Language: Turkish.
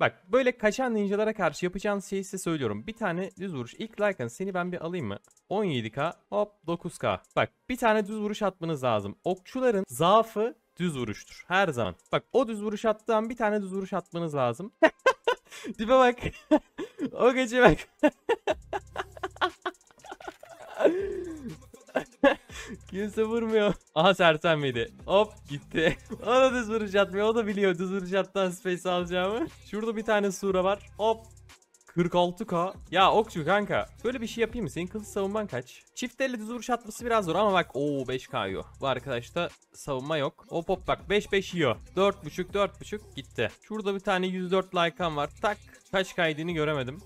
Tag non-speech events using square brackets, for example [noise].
Bak böyle kaçan ninjalara karşı yapacağın şeyi size söylüyorum. Bir tane düz vuruş. İlk Lycan seni ben bir alayım mı? 17k hop 9k. Bak bir tane düz vuruş atmanız lazım. Okçuların zaafı düz vuruştur. Her zaman. Bak o düz vuruş attığım bir tane düz vuruş atmanız lazım. Dibe [laughs] bak. [laughs] o gece bak. [laughs] Kimse vurmuyor. Aha sersen miydi? Hop gitti. [laughs] Ona da vuruş atmıyor. O da biliyor düz attan space alacağımı. Şurada bir tane sura var. Hop 46k. Ya Okçu kanka böyle bir şey yapayım mı? Senin kılıç savunman kaç? Çift elle düz vuruş atması biraz zor ama bak ooo 5k yiyor. Bu arkadaşta savunma yok. Hop hop bak 5-5 yiyor. 4.5 4.5 gitti. Şurada bir tane 104 like'am var. Tak kaç kaydını göremedim.